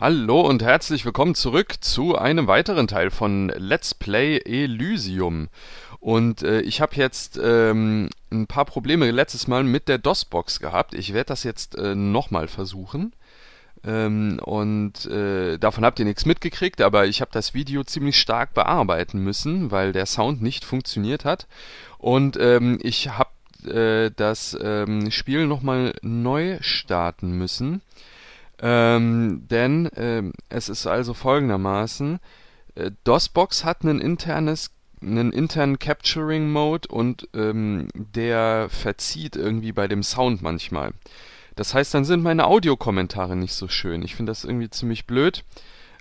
Hallo und herzlich willkommen zurück zu einem weiteren Teil von Let's Play Elysium. Und äh, ich habe jetzt ähm, ein paar Probleme letztes Mal mit der DOS-Box gehabt. Ich werde das jetzt äh, nochmal versuchen. Ähm, und äh, davon habt ihr nichts mitgekriegt, aber ich habe das Video ziemlich stark bearbeiten müssen, weil der Sound nicht funktioniert hat. Und ähm, ich habe äh, das ähm, Spiel nochmal neu starten müssen. Ähm, denn äh, es ist also folgendermaßen, äh, DOSBox hat einen, internes einen internen Capturing Mode und ähm, der verzieht irgendwie bei dem Sound manchmal. Das heißt, dann sind meine Audiokommentare nicht so schön. Ich finde das irgendwie ziemlich blöd.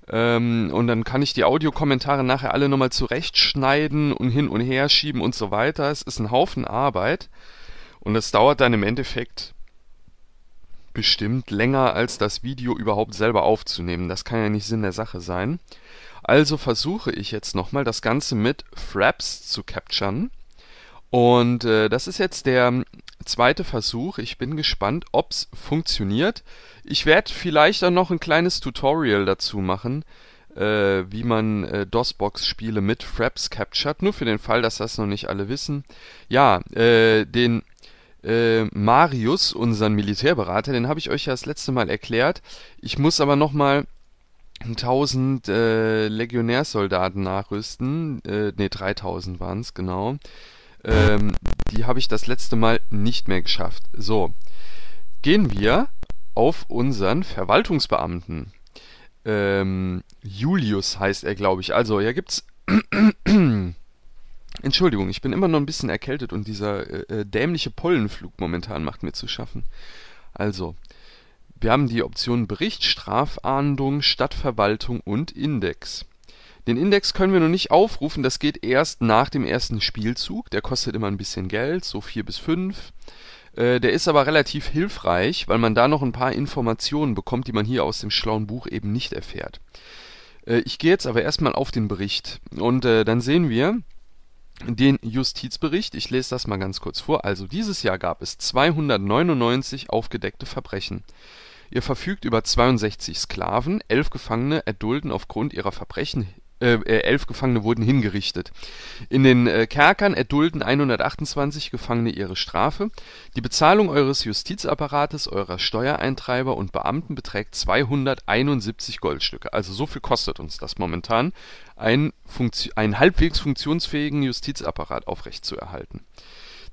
Ähm, und dann kann ich die Audiokommentare nachher alle nochmal zurechtschneiden und hin und her schieben und so weiter. Es ist ein Haufen Arbeit. Und es dauert dann im Endeffekt bestimmt länger als das Video überhaupt selber aufzunehmen. Das kann ja nicht Sinn der Sache sein. Also versuche ich jetzt nochmal das Ganze mit Fraps zu capturen. Und äh, das ist jetzt der zweite Versuch. Ich bin gespannt, ob es funktioniert. Ich werde vielleicht dann noch ein kleines Tutorial dazu machen, äh, wie man äh, DOSBox-Spiele mit Fraps captured. Nur für den Fall, dass das noch nicht alle wissen. Ja, äh, den äh, Marius, unseren Militärberater, den habe ich euch ja das letzte Mal erklärt. Ich muss aber nochmal 1000 äh, Legionärsoldaten nachrüsten. Äh, ne, 3000 waren es, genau. Ähm, die habe ich das letzte Mal nicht mehr geschafft. So, gehen wir auf unseren Verwaltungsbeamten. Ähm, Julius heißt er, glaube ich. Also, hier gibt es Entschuldigung, ich bin immer noch ein bisschen erkältet und dieser äh, äh, dämliche Pollenflug momentan macht mir zu schaffen. Also, wir haben die Optionen Bericht, Strafahndung, Stadtverwaltung und Index. Den Index können wir noch nicht aufrufen, das geht erst nach dem ersten Spielzug. Der kostet immer ein bisschen Geld, so 4 bis 5. Äh, der ist aber relativ hilfreich, weil man da noch ein paar Informationen bekommt, die man hier aus dem schlauen Buch eben nicht erfährt. Äh, ich gehe jetzt aber erstmal auf den Bericht und äh, dann sehen wir, den Justizbericht. Ich lese das mal ganz kurz vor. Also dieses Jahr gab es 299 aufgedeckte Verbrechen. Ihr verfügt über 62 Sklaven, elf Gefangene erdulden aufgrund ihrer Verbrechen äh, äh, elf Gefangene wurden hingerichtet. In den äh, Kerkern erdulden 128 Gefangene ihre Strafe. Die Bezahlung eures Justizapparates, eurer Steuereintreiber und Beamten beträgt 271 Goldstücke. Also so viel kostet uns das momentan, einen, einen halbwegs funktionsfähigen Justizapparat aufrechtzuerhalten.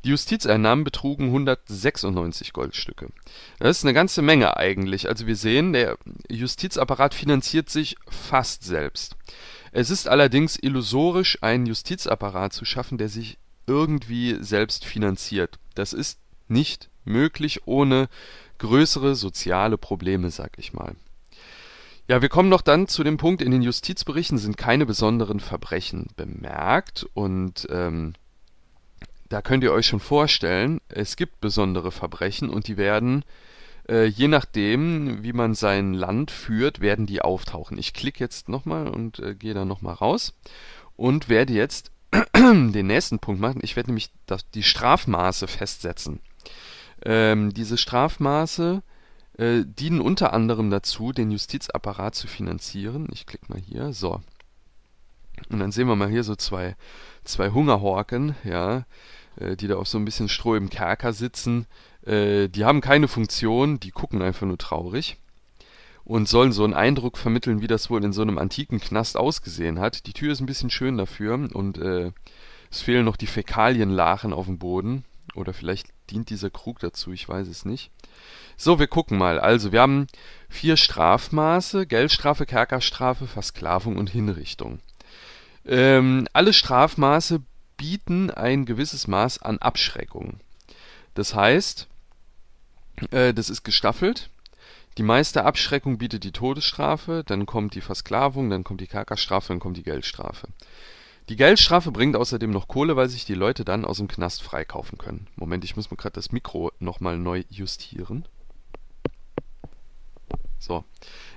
Die Justizeinnahmen betrugen 196 Goldstücke. Das ist eine ganze Menge eigentlich. Also wir sehen, der Justizapparat finanziert sich fast selbst. Es ist allerdings illusorisch, einen Justizapparat zu schaffen, der sich irgendwie selbst finanziert. Das ist nicht möglich ohne größere soziale Probleme, sag ich mal. Ja, wir kommen noch dann zu dem Punkt, in den Justizberichten sind keine besonderen Verbrechen bemerkt und ähm, da könnt ihr euch schon vorstellen, es gibt besondere Verbrechen und die werden äh, je nachdem, wie man sein Land führt, werden die auftauchen. Ich klicke jetzt nochmal und äh, gehe dann nochmal raus und werde jetzt den nächsten Punkt machen. Ich werde nämlich das, die Strafmaße festsetzen. Ähm, diese Strafmaße äh, dienen unter anderem dazu, den Justizapparat zu finanzieren. Ich klicke mal hier, so. Und dann sehen wir mal hier so zwei, zwei Hungerhorken, ja, äh, die da auf so ein bisschen Stroh im Kerker sitzen, äh, die haben keine Funktion, die gucken einfach nur traurig und sollen so einen Eindruck vermitteln, wie das wohl in so einem antiken Knast ausgesehen hat. Die Tür ist ein bisschen schön dafür und äh, es fehlen noch die Fäkalienlachen auf dem Boden. Oder vielleicht dient dieser Krug dazu, ich weiß es nicht. So, wir gucken mal. Also, wir haben vier Strafmaße: Geldstrafe, Kerkerstrafe, Versklavung und Hinrichtung. Ähm, alle Strafmaße bieten ein gewisses Maß an Abschreckung. Das heißt, äh, das ist gestaffelt. Die meiste Abschreckung bietet die Todesstrafe, dann kommt die Versklavung, dann kommt die Kerkerstrafe, dann kommt die Geldstrafe. Die Geldstrafe bringt außerdem noch Kohle, weil sich die Leute dann aus dem Knast freikaufen können. Moment, ich muss mir gerade das Mikro nochmal neu justieren. So,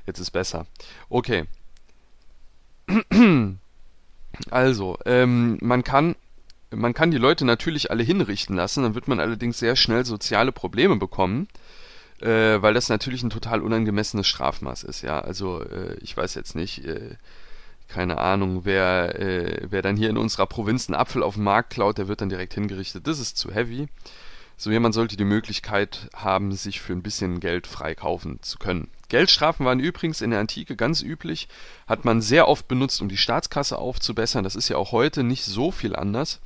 jetzt ist besser. Okay. Also, ähm, man kann man kann die Leute natürlich alle hinrichten lassen, dann wird man allerdings sehr schnell soziale Probleme bekommen, äh, weil das natürlich ein total unangemessenes Strafmaß ist, ja. Also äh, ich weiß jetzt nicht, äh, keine Ahnung, wer, äh, wer dann hier in unserer Provinz einen Apfel auf dem Markt klaut, der wird dann direkt hingerichtet. Das ist zu heavy. So jemand sollte die Möglichkeit haben, sich für ein bisschen Geld freikaufen zu können. Geldstrafen waren übrigens in der Antike ganz üblich, hat man sehr oft benutzt, um die Staatskasse aufzubessern. Das ist ja auch heute nicht so viel anders.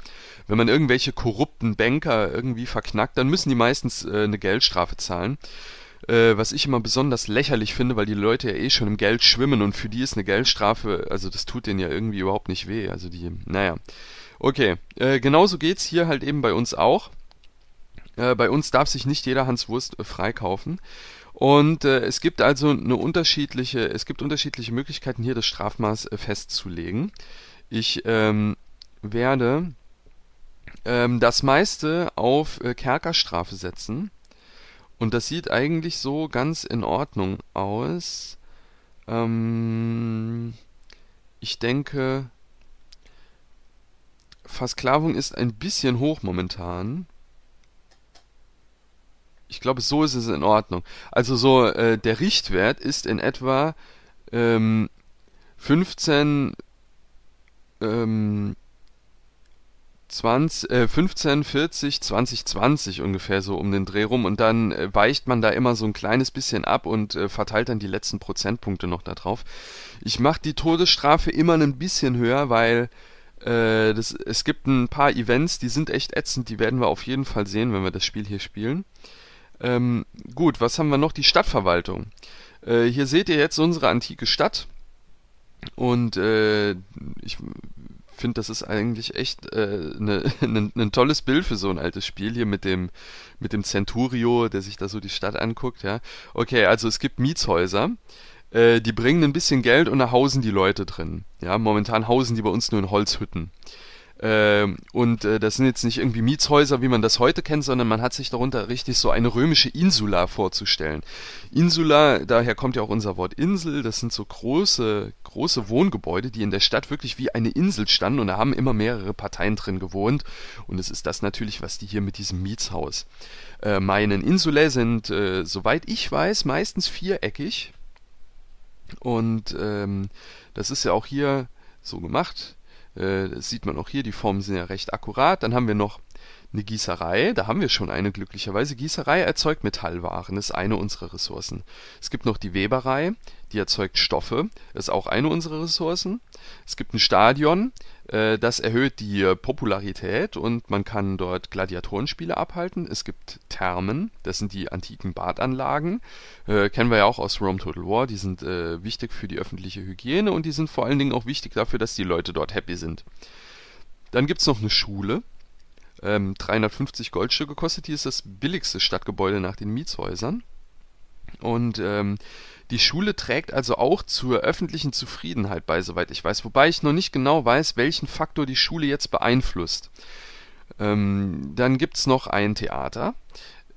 Wenn man irgendwelche korrupten Banker irgendwie verknackt, dann müssen die meistens äh, eine Geldstrafe zahlen. Äh, was ich immer besonders lächerlich finde, weil die Leute ja eh schon im Geld schwimmen und für die ist eine Geldstrafe, also das tut denen ja irgendwie überhaupt nicht weh. Also die, naja. Okay, äh, genauso geht's hier halt eben bei uns auch. Äh, bei uns darf sich nicht jeder Hans Wurst äh, freikaufen. Und äh, es gibt also eine unterschiedliche, es gibt unterschiedliche Möglichkeiten hier das Strafmaß äh, festzulegen. Ich ähm, werde ähm, das meiste auf äh, Kerkerstrafe setzen. Und das sieht eigentlich so ganz in Ordnung aus. Ähm, ich denke, Versklavung ist ein bisschen hoch momentan. Ich glaube, so ist es in Ordnung. Also so, äh, der Richtwert ist in etwa ähm, 15, ähm, 20, äh, 15, 40, 20, 20 ungefähr so um den Dreh rum und dann äh, weicht man da immer so ein kleines bisschen ab und äh, verteilt dann die letzten Prozentpunkte noch da drauf. Ich mache die Todesstrafe immer ein bisschen höher, weil äh, das, es gibt ein paar Events, die sind echt ätzend, die werden wir auf jeden Fall sehen, wenn wir das Spiel hier spielen. Ähm, gut, was haben wir noch? Die Stadtverwaltung. Äh, hier seht ihr jetzt unsere antike Stadt. Und äh, ich finde, das ist eigentlich echt ein äh, ne, ne, ne tolles Bild für so ein altes Spiel hier mit dem, mit dem Centurio, der sich da so die Stadt anguckt. Ja. Okay, also es gibt Mietshäuser. Äh, die bringen ein bisschen Geld und da hausen die Leute drin. Ja, momentan hausen die bei uns nur in Holzhütten. Ähm, und äh, das sind jetzt nicht irgendwie Mietshäuser, wie man das heute kennt, sondern man hat sich darunter richtig so eine römische Insula vorzustellen. Insula, daher kommt ja auch unser Wort Insel, das sind so große, große Wohngebäude, die in der Stadt wirklich wie eine Insel standen und da haben immer mehrere Parteien drin gewohnt und es ist das natürlich, was die hier mit diesem Mietshaus äh, meinen. Insulae sind, äh, soweit ich weiß, meistens viereckig und ähm, das ist ja auch hier so gemacht äh, das sieht man auch hier, die Formen sind ja recht akkurat. Dann haben wir noch eine Gießerei, da haben wir schon eine glücklicherweise. Gießerei erzeugt Metallwaren, ist eine unserer Ressourcen. Es gibt noch die Weberei, die erzeugt Stoffe, ist auch eine unserer Ressourcen. Es gibt ein Stadion, äh, das erhöht die äh, Popularität und man kann dort Gladiatorenspiele abhalten. Es gibt Thermen, das sind die antiken Badanlagen. Äh, kennen wir ja auch aus Rome Total War. Die sind äh, wichtig für die öffentliche Hygiene und die sind vor allen Dingen auch wichtig dafür, dass die Leute dort happy sind. Dann gibt es noch eine Schule. Ähm, 350 Goldstücke kostet die, ist das billigste Stadtgebäude nach den Mietshäusern. Und ähm, die Schule trägt also auch zur öffentlichen Zufriedenheit bei, soweit ich weiß, wobei ich noch nicht genau weiß, welchen Faktor die Schule jetzt beeinflusst. Ähm, dann gibt es noch ein Theater.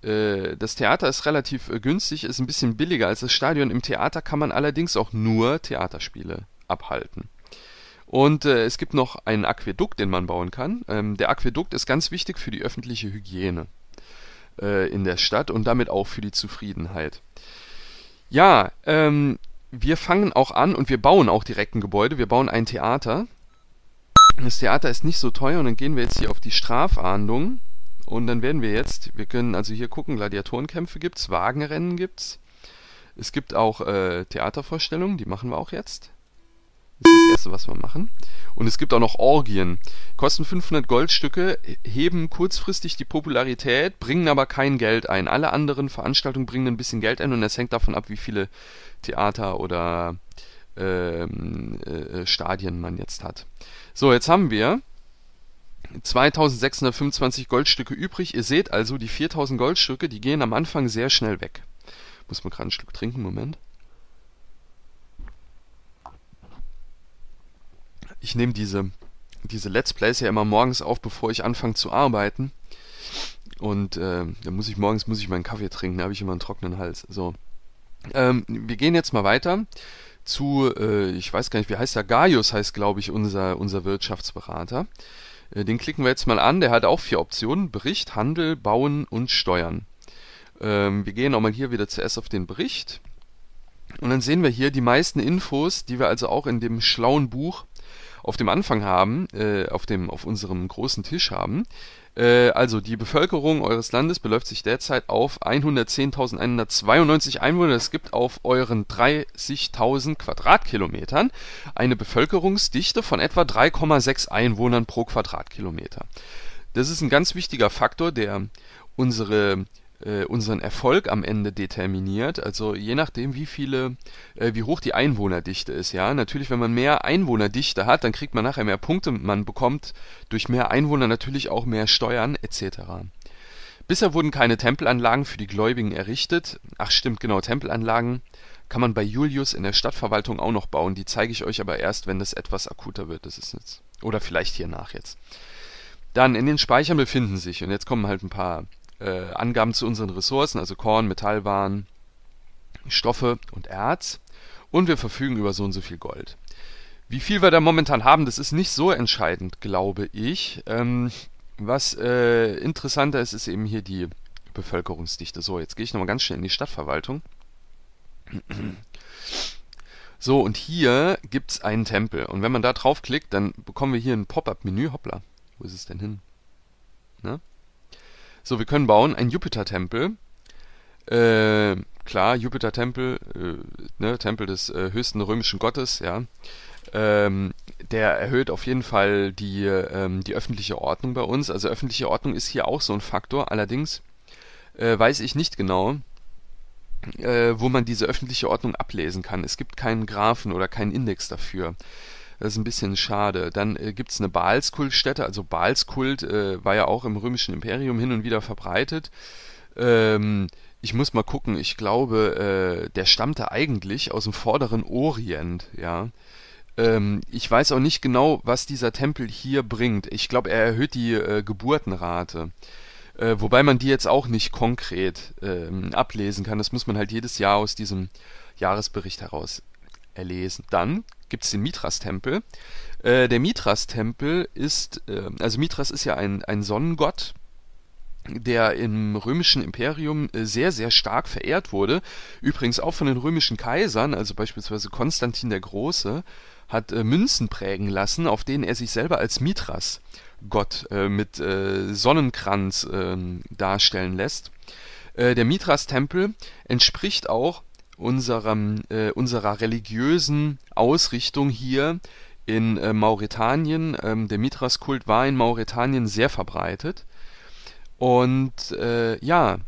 Äh, das Theater ist relativ äh, günstig, ist ein bisschen billiger als das Stadion. Im Theater kann man allerdings auch nur Theaterspiele abhalten. Und äh, es gibt noch einen Aquädukt, den man bauen kann. Ähm, der Aquädukt ist ganz wichtig für die öffentliche Hygiene äh, in der Stadt und damit auch für die Zufriedenheit. Ja, ähm, wir fangen auch an und wir bauen auch direkt ein Gebäude. Wir bauen ein Theater. Das Theater ist nicht so teuer und dann gehen wir jetzt hier auf die Strafahndung. Und dann werden wir jetzt, wir können also hier gucken, Gladiatorenkämpfe gibt's, Wagenrennen gibt's. Es gibt auch äh, Theatervorstellungen, die machen wir auch jetzt. Das ist das Erste, was wir machen. Und es gibt auch noch Orgien. Kosten 500 Goldstücke, heben kurzfristig die Popularität, bringen aber kein Geld ein. Alle anderen Veranstaltungen bringen ein bisschen Geld ein und das hängt davon ab, wie viele Theater oder ähm, äh, Stadien man jetzt hat. So, jetzt haben wir 2625 Goldstücke übrig. Ihr seht also, die 4000 Goldstücke, die gehen am Anfang sehr schnell weg. Muss man gerade einen Schluck trinken, Moment. ich nehme diese, diese Let's Plays ja immer morgens auf, bevor ich anfange zu arbeiten. Und äh, dann muss ich morgens muss ich meinen Kaffee trinken, da habe ich immer einen trockenen Hals. So. Ähm, wir gehen jetzt mal weiter zu, äh, ich weiß gar nicht, wie heißt der? Gaius heißt, glaube ich, unser, unser Wirtschaftsberater. Äh, den klicken wir jetzt mal an. Der hat auch vier Optionen: Bericht, Handel, Bauen und Steuern. Ähm, wir gehen auch mal hier wieder zuerst auf den Bericht. Und dann sehen wir hier die meisten Infos, die wir also auch in dem schlauen Buch auf dem Anfang haben, äh, auf, dem, auf unserem großen Tisch haben. Äh, also die Bevölkerung eures Landes beläuft sich derzeit auf 110.192 Einwohner. Es gibt auf euren 30.000 Quadratkilometern eine Bevölkerungsdichte von etwa 3,6 Einwohnern pro Quadratkilometer. Das ist ein ganz wichtiger Faktor, der unsere äh, unseren Erfolg am Ende determiniert. Also je nachdem, wie viele, äh, wie hoch die Einwohnerdichte ist. Ja, natürlich, wenn man mehr Einwohnerdichte hat, dann kriegt man nachher mehr Punkte. Man bekommt durch mehr Einwohner natürlich auch mehr Steuern etc. Bisher wurden keine Tempelanlagen für die Gläubigen errichtet. Ach stimmt, genau, Tempelanlagen kann man bei Julius in der Stadtverwaltung auch noch bauen. Die zeige ich euch aber erst, wenn das etwas akuter wird. Das ist jetzt. Oder vielleicht hier nach jetzt. Dann in den Speichern befinden sich, und jetzt kommen halt ein paar äh, Angaben zu unseren Ressourcen, also Korn, Metallwaren, Stoffe und Erz. Und wir verfügen über so und so viel Gold. Wie viel wir da momentan haben, das ist nicht so entscheidend, glaube ich. Ähm, was äh, interessanter ist, ist eben hier die Bevölkerungsdichte. So, jetzt gehe ich nochmal ganz schnell in die Stadtverwaltung. So, und hier gibt es einen Tempel. Und wenn man da draufklickt, dann bekommen wir hier ein Pop-up-Menü. Hoppla, wo ist es denn hin? Ne? So, wir können bauen einen Jupiter-Tempel. Äh, klar, Jupiter-Tempel, äh, ne, Tempel des äh, höchsten römischen Gottes, ja. Ähm, der erhöht auf jeden Fall die, ähm, die öffentliche Ordnung bei uns. Also öffentliche Ordnung ist hier auch so ein Faktor. Allerdings äh, weiß ich nicht genau, äh, wo man diese öffentliche Ordnung ablesen kann. Es gibt keinen Graphen oder keinen Index dafür. Das ist ein bisschen schade. Dann äh, gibt es eine Baalskultstätte. Also Baalskult äh, war ja auch im römischen Imperium hin und wieder verbreitet. Ähm, ich muss mal gucken. Ich glaube, äh, der stammte eigentlich aus dem vorderen Orient. Ja. Ähm, ich weiß auch nicht genau, was dieser Tempel hier bringt. Ich glaube, er erhöht die äh, Geburtenrate äh, wobei man die jetzt auch nicht konkret ähm, ablesen kann. Das muss man halt jedes Jahr aus diesem Jahresbericht heraus erlesen. Dann gibt es den Mithras-Tempel. Äh, der Mithras-Tempel ist, äh, also Mithras ist ja ein, ein Sonnengott, der im römischen Imperium äh, sehr, sehr stark verehrt wurde. Übrigens auch von den römischen Kaisern, also beispielsweise Konstantin der Große, hat äh, Münzen prägen lassen, auf denen er sich selber als Mithras, Gott, äh, mit äh, Sonnenkranz ähm, darstellen lässt. Äh, der Mithras-Tempel entspricht auch unserem, äh, unserer religiösen Ausrichtung hier in äh, Mauretanien. Ähm, der Mithras-Kult war in Mauretanien sehr verbreitet. Und äh, ja,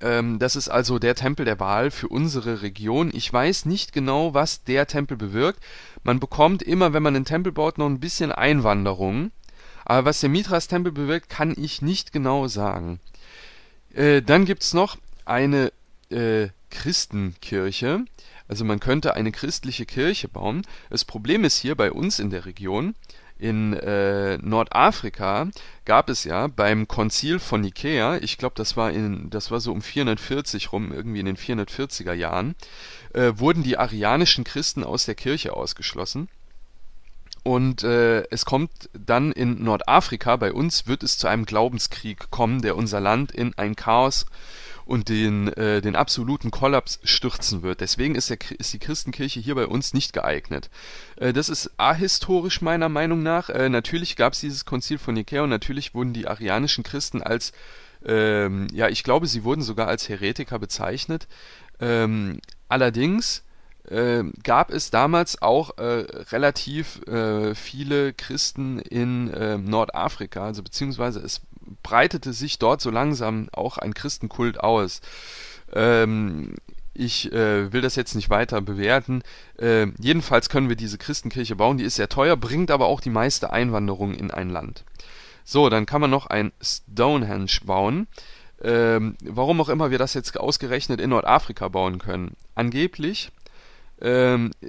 ähm, das ist also der Tempel der Wahl für unsere Region. Ich weiß nicht genau, was der Tempel bewirkt. Man bekommt immer, wenn man einen Tempel baut, noch ein bisschen Einwanderung. Aber was der Mithras-Tempel bewirkt, kann ich nicht genau sagen. Äh, dann es noch eine äh, Christenkirche. Also man könnte eine christliche Kirche bauen. Das Problem ist hier bei uns in der Region, in äh, Nordafrika gab es ja beim Konzil von Nikea, ich glaube, das war in das war so um 440 rum, irgendwie in den 440er Jahren, äh, wurden die arianischen Christen aus der Kirche ausgeschlossen. Und äh, es kommt dann in Nordafrika, bei uns wird es zu einem Glaubenskrieg kommen, der unser Land in ein Chaos äh, und den, äh, den absoluten Kollaps stürzen wird. Deswegen ist, der, ist die Christenkirche hier bei uns nicht geeignet. Äh, das ist ahistorisch meiner Meinung nach. Äh, natürlich gab es dieses Konzil von Nikea und natürlich wurden die arianischen Christen als, ähm, ja, ich glaube, sie wurden sogar als Heretiker bezeichnet. Ähm, allerdings ähm, gab es damals auch äh, relativ äh, viele Christen in äh, Nordafrika, also beziehungsweise es breitete sich dort so langsam auch ein Christenkult aus. Ähm, ich äh, will das jetzt nicht weiter bewerten. Äh, jedenfalls können wir diese Christenkirche bauen, die ist sehr teuer, bringt aber auch die meiste Einwanderung in ein Land. So, dann kann man noch ein Stonehenge bauen. Ähm, warum auch immer wir das jetzt ausgerechnet in Nordafrika bauen können. Angeblich ähm, äh,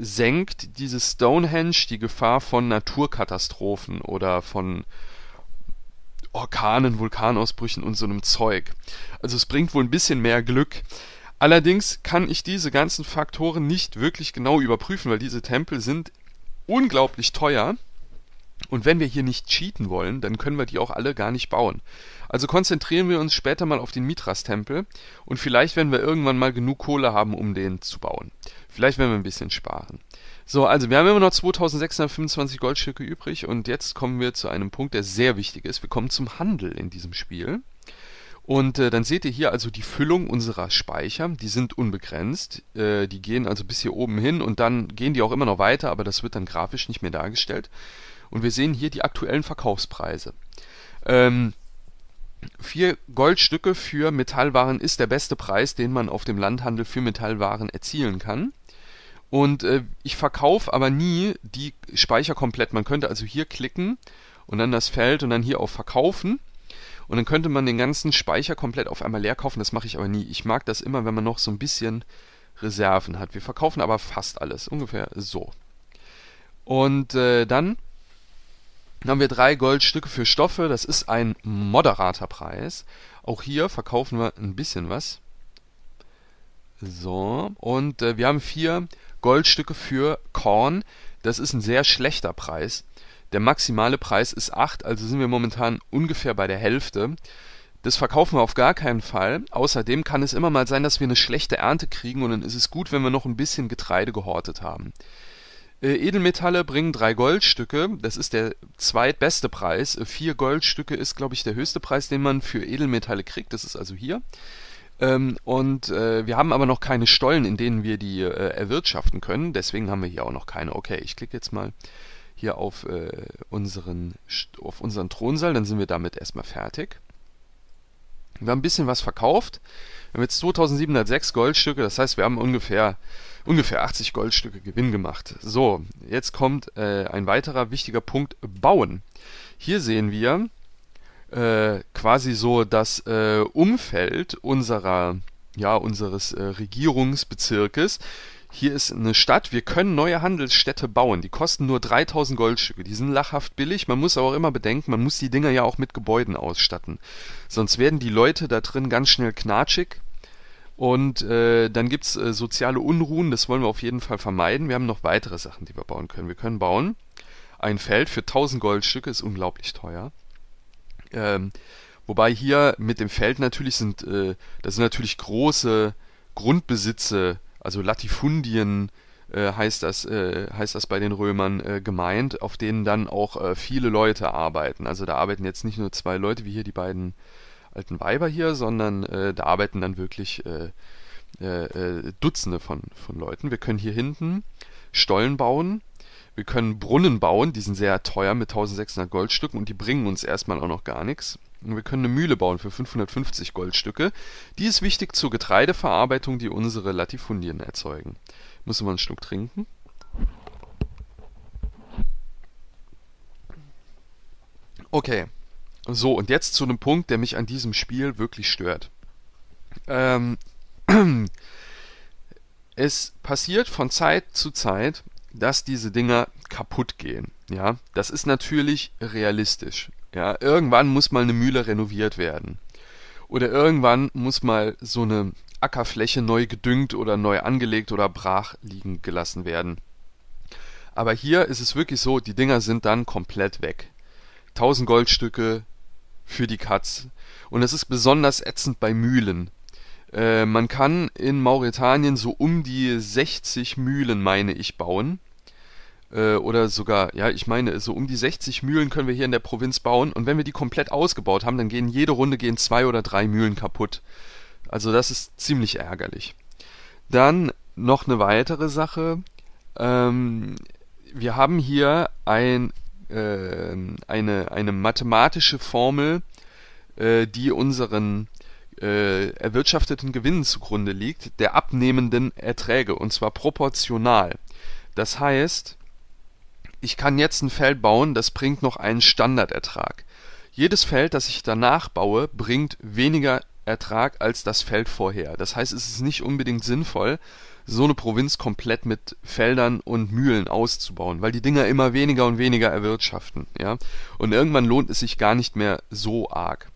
senkt dieses Stonehenge die Gefahr von Naturkatastrophen oder von äh, Orkanen, Vulkanausbrüchen und so einem Zeug. Also es bringt wohl ein bisschen mehr Glück. Allerdings kann ich diese ganzen Faktoren nicht wirklich genau überprüfen, weil diese Tempel sind unglaublich teuer. Und wenn wir hier nicht cheaten wollen, dann können wir die auch alle gar nicht bauen. Also konzentrieren wir uns später mal auf den Mithras-Tempel und vielleicht werden wir irgendwann mal genug Kohle haben, um den zu bauen. Vielleicht werden wir ein bisschen sparen. So, also wir haben immer noch 2625 Goldstücke übrig und jetzt kommen wir zu einem Punkt, der sehr wichtig ist. Wir kommen zum Handel in diesem Spiel. Und äh, dann seht ihr hier also die Füllung unserer Speicher. Die sind unbegrenzt. Äh, die gehen also bis hier oben hin und dann gehen die auch immer noch weiter, aber das wird dann grafisch nicht mehr dargestellt. Und wir sehen hier die aktuellen Verkaufspreise. Ähm, Vier Goldstücke für Metallwaren ist der beste Preis, den man auf dem Landhandel für Metallwaren erzielen kann. Und äh, ich verkaufe aber nie die Speicher komplett. Man könnte also hier klicken und dann das Feld und dann hier auf Verkaufen. Und dann könnte man den ganzen Speicher komplett auf einmal leer kaufen. Das mache ich aber nie. Ich mag das immer, wenn man noch so ein bisschen Reserven hat. Wir verkaufen aber fast alles. Ungefähr so. Und äh, dann haben wir drei Goldstücke für Stoffe. Das ist ein moderater Preis. Auch hier verkaufen wir ein bisschen was. So. Und äh, wir haben vier Goldstücke für Korn. Das ist ein sehr schlechter Preis. Der maximale Preis ist 8, also sind wir momentan ungefähr bei der Hälfte. Das verkaufen wir auf gar keinen Fall. Außerdem kann es immer mal sein, dass wir eine schlechte Ernte kriegen und dann ist es gut, wenn wir noch ein bisschen Getreide gehortet haben. Äh, Edelmetalle bringen drei Goldstücke. Das ist der zweitbeste Preis. Äh, vier Goldstücke ist, glaube ich, der höchste Preis, den man für Edelmetalle kriegt. Das ist also hier. Ähm, und äh, wir haben aber noch keine Stollen, in denen wir die äh, erwirtschaften können. Deswegen haben wir hier auch noch keine. Okay, ich klicke jetzt mal hier auf, äh, unseren, auf unseren Thronsaal. Dann sind wir damit erstmal fertig. Wir haben ein bisschen was verkauft. Wir haben jetzt 2706 Goldstücke. Das heißt, wir haben ungefähr, ungefähr 80 Goldstücke Gewinn gemacht. So, jetzt kommt äh, ein weiterer wichtiger Punkt. Bauen. Hier sehen wir, äh, quasi so das äh, Umfeld unserer, ja, unseres äh, Regierungsbezirkes. Hier ist eine Stadt, wir können neue Handelsstädte bauen. Die kosten nur 3000 Goldstücke. Die sind lachhaft billig. Man muss aber auch immer bedenken, man muss die Dinger ja auch mit Gebäuden ausstatten. Sonst werden die Leute da drin ganz schnell knatschig. Und äh, dann gibt es äh, soziale Unruhen, das wollen wir auf jeden Fall vermeiden. Wir haben noch weitere Sachen, die wir bauen können. Wir können bauen. Ein Feld für 1000 Goldstücke ist unglaublich teuer. Ähm, wobei hier mit dem Feld natürlich sind, äh, das sind natürlich große Grundbesitze, also Latifundien äh, heißt, das, äh, heißt das bei den Römern äh, gemeint, auf denen dann auch äh, viele Leute arbeiten. Also da arbeiten jetzt nicht nur zwei Leute wie hier die beiden alten Weiber hier, sondern äh, da arbeiten dann wirklich äh, Dutzende von, von Leuten. Wir können hier hinten Stollen bauen wir können Brunnen bauen, die sind sehr teuer mit 1600 Goldstücken und die bringen uns erstmal auch noch gar nichts. Und wir können eine Mühle bauen für 550 Goldstücke. Die ist wichtig zur Getreideverarbeitung, die unsere Latifundien erzeugen. Muss man einen Schluck trinken. Okay. So, und jetzt zu einem Punkt, der mich an diesem Spiel wirklich stört. Ähm, es passiert von Zeit zu Zeit, dass diese Dinger kaputt gehen. Ja, das ist natürlich realistisch. Ja, irgendwann muss mal eine Mühle renoviert werden. Oder irgendwann muss mal so eine Ackerfläche neu gedüngt oder neu angelegt oder brach liegen gelassen werden. Aber hier ist es wirklich so, die Dinger sind dann komplett weg. 1000 Goldstücke für die Katz. Und es ist besonders ätzend bei Mühlen, äh, man kann in Mauretanien so um die 60 Mühlen, meine ich, bauen. Äh, oder sogar, ja, ich meine, so um die 60 Mühlen können wir hier in der Provinz bauen. Und wenn wir die komplett ausgebaut haben, dann gehen jede Runde gehen zwei oder drei Mühlen kaputt. Also das ist ziemlich ärgerlich. Dann noch eine weitere Sache. Ähm, wir haben hier ein, äh, eine, eine mathematische Formel, äh, die unseren äh, erwirtschafteten Gewinnen zugrunde liegt, der abnehmenden Erträge, und zwar proportional. Das heißt, ich kann jetzt ein Feld bauen, das bringt noch einen Standardertrag. Jedes Feld, das ich danach baue, bringt weniger Ertrag als das Feld vorher. Das heißt, es ist nicht unbedingt sinnvoll, so eine Provinz komplett mit Feldern und Mühlen auszubauen, weil die Dinger immer weniger und weniger erwirtschaften, ja. Und irgendwann lohnt es sich gar nicht mehr so arg.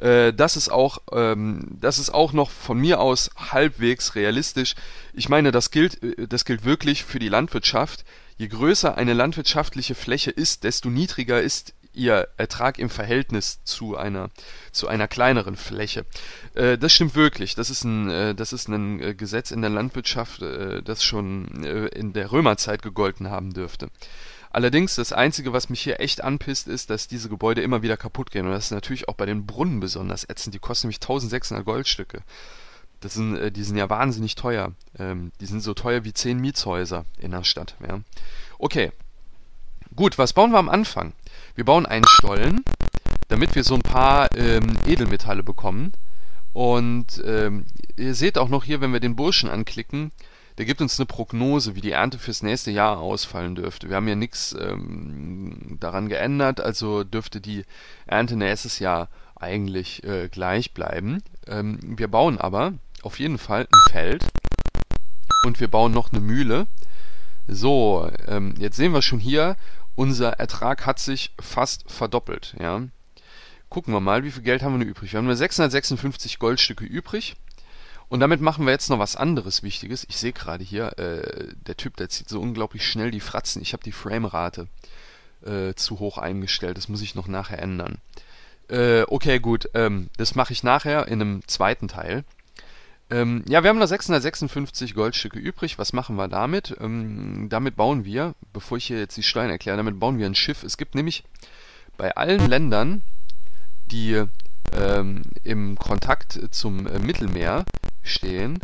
Äh, das, ist auch, ähm, das ist auch noch von mir aus halbwegs realistisch. Ich meine, das gilt, äh, das gilt wirklich für die Landwirtschaft. Je größer eine landwirtschaftliche Fläche ist, desto niedriger ist ihr Ertrag im Verhältnis zu einer zu einer kleineren Fläche. Äh, das stimmt wirklich. Das ist ein äh, das ist ein äh, Gesetz in der Landwirtschaft, äh, das schon in der Römerzeit gegolten haben dürfte. Allerdings, das Einzige, was mich hier echt anpisst, ist, dass diese Gebäude immer wieder kaputt gehen. Und das ist natürlich auch bei den Brunnen besonders ätzend. Die kosten nämlich 1600 Goldstücke. Das sind, äh, die sind ja wahnsinnig teuer. Ähm, die sind so teuer wie 10 Mietshäuser in der Stadt. Ja. Okay. Gut, was bauen wir am Anfang? Wir bauen einen Stollen, damit wir so ein paar ähm, Edelmetalle bekommen. Und ähm, ihr seht auch noch hier, wenn wir den Burschen anklicken, der gibt uns eine Prognose, wie die Ernte fürs nächste Jahr ausfallen dürfte. Wir haben ja nichts ähm, daran geändert, also dürfte die Ernte nächstes Jahr eigentlich äh, gleich bleiben. Ähm, wir bauen aber auf jeden Fall ein Feld und wir bauen noch eine Mühle. So, ähm, jetzt sehen wir schon hier, unser Ertrag hat sich fast verdoppelt. Ja. Gucken wir mal, wie viel Geld haben wir übrig. Wir haben nur 656 Goldstücke übrig. Und damit machen wir jetzt noch was anderes Wichtiges. Ich sehe gerade hier, äh, der Typ, der zieht so unglaublich schnell die Fratzen. Ich habe die Framerate äh, zu hoch eingestellt. Das muss ich noch nachher ändern. Äh, okay, gut. Ähm, das mache ich nachher in einem zweiten Teil. Ähm, ja, wir haben noch 656 Goldstücke übrig. Was machen wir damit? Ähm, damit bauen wir, bevor ich hier jetzt die Steuern erkläre, damit bauen wir ein Schiff. Es gibt nämlich bei allen Ländern die ähm, im Kontakt zum äh, Mittelmeer stehen,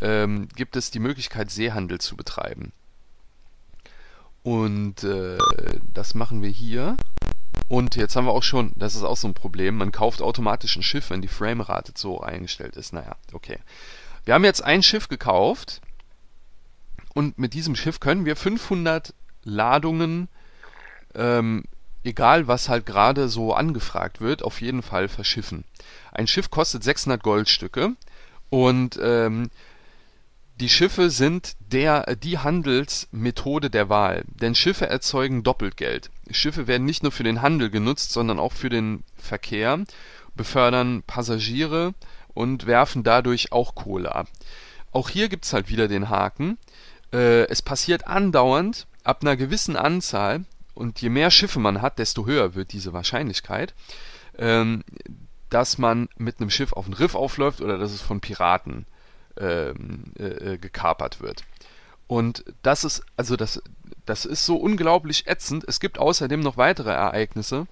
ähm, gibt es die Möglichkeit, Seehandel zu betreiben. Und äh, das machen wir hier. Und jetzt haben wir auch schon, das ist auch so ein Problem, man kauft automatisch ein Schiff, wenn die Framerate so eingestellt ist. Naja, okay. Wir haben jetzt ein Schiff gekauft und mit diesem Schiff können wir 500 Ladungen ähm, egal was halt gerade so angefragt wird, auf jeden Fall verschiffen. Ein Schiff kostet 600 Goldstücke und ähm, die Schiffe sind der, die Handelsmethode der Wahl, denn Schiffe erzeugen doppelt Schiffe werden nicht nur für den Handel genutzt, sondern auch für den Verkehr, befördern Passagiere und werfen dadurch auch Kohle ab. Auch hier gibt's halt wieder den Haken. Äh, es passiert andauernd, ab einer gewissen Anzahl und je mehr Schiffe man hat, desto höher wird diese Wahrscheinlichkeit, ähm, dass man mit einem Schiff auf den Riff aufläuft oder dass es von Piraten ähm, äh, äh, gekapert wird. Und das ist, also das, das ist so unglaublich ätzend. Es gibt außerdem noch weitere Ereignisse.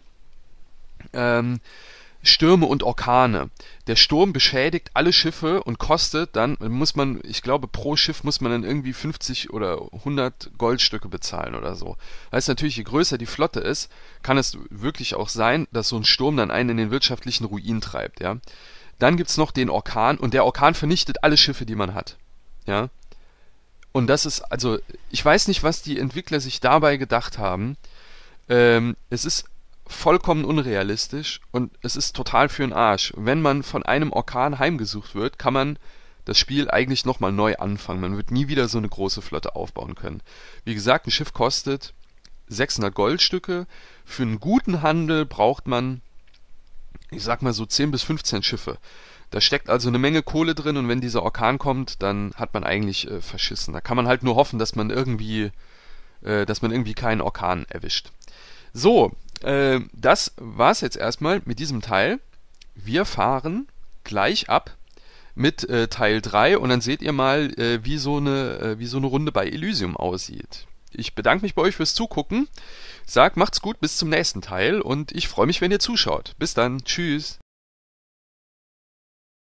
Ähm, Stürme und Orkane. Der Sturm beschädigt alle Schiffe und kostet dann, muss man, ich glaube, pro Schiff muss man dann irgendwie 50 oder 100 Goldstücke bezahlen oder so. heißt natürlich, je größer die Flotte ist, kann es wirklich auch sein, dass so ein Sturm dann einen in den wirtschaftlichen Ruin treibt, ja. Dann gibt's noch den Orkan und der Orkan vernichtet alle Schiffe, die man hat, ja. Und das ist, also, ich weiß nicht, was die Entwickler sich dabei gedacht haben. Ähm, es ist vollkommen unrealistisch und es ist total für den Arsch. Wenn man von einem Orkan heimgesucht wird, kann man das Spiel eigentlich nochmal neu anfangen. Man wird nie wieder so eine große Flotte aufbauen können. Wie gesagt, ein Schiff kostet 600 Goldstücke. Für einen guten Handel braucht man, ich sag mal so 10 bis 15 Schiffe. Da steckt also eine Menge Kohle drin und wenn dieser Orkan kommt, dann hat man eigentlich äh, verschissen. Da kann man halt nur hoffen, dass man irgendwie, äh, dass man irgendwie keinen Orkan erwischt. So, äh, das war's jetzt erstmal mit diesem Teil. Wir fahren gleich ab mit äh, Teil 3 und dann seht ihr mal, äh, wie, so eine, äh, wie so eine Runde bei Elysium aussieht. Ich bedanke mich bei euch fürs Zugucken. Sag, macht's gut, bis zum nächsten Teil und ich freue mich, wenn ihr zuschaut. Bis dann, tschüss.